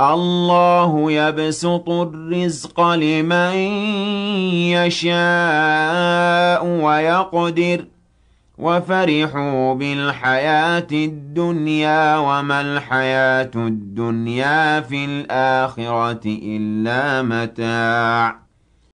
الله يبسط الرزق لمن يشاء ويقدر وفرحوا بالحياة الدنيا وما الحياة الدنيا في الآخرة إلا متاع